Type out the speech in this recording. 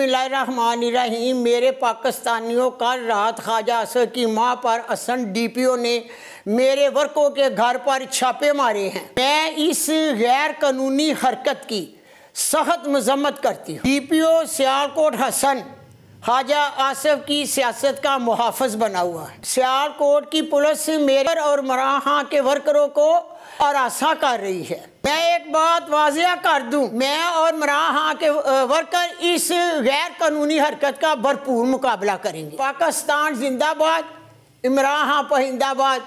रहीम मेरे पाकिस्तानियों का रात ख्वाजा असर की माँ पर असन डीपीओ ने मेरे वर्कों के घर पर छापे मारे हैं मैं इस गैर कानूनी हरकत की सख्त मजम्मत करती हूँ D P O Sialkot Hassan Haja Asaf की सियासत का मुहाफ़ बना हुआ है सियालकोट की पुलिस मेयर और मराहा के वर्करों को और आशा कर रही है मैं एक बात वाजिया कर दूं मैं और मराहा के वर्कर इस गैर कानूनी हरकत का भरपूर मुकाबला करेंगे पाकिस्तान जिंदाबाद इमरान हाँ पहिंदाबाद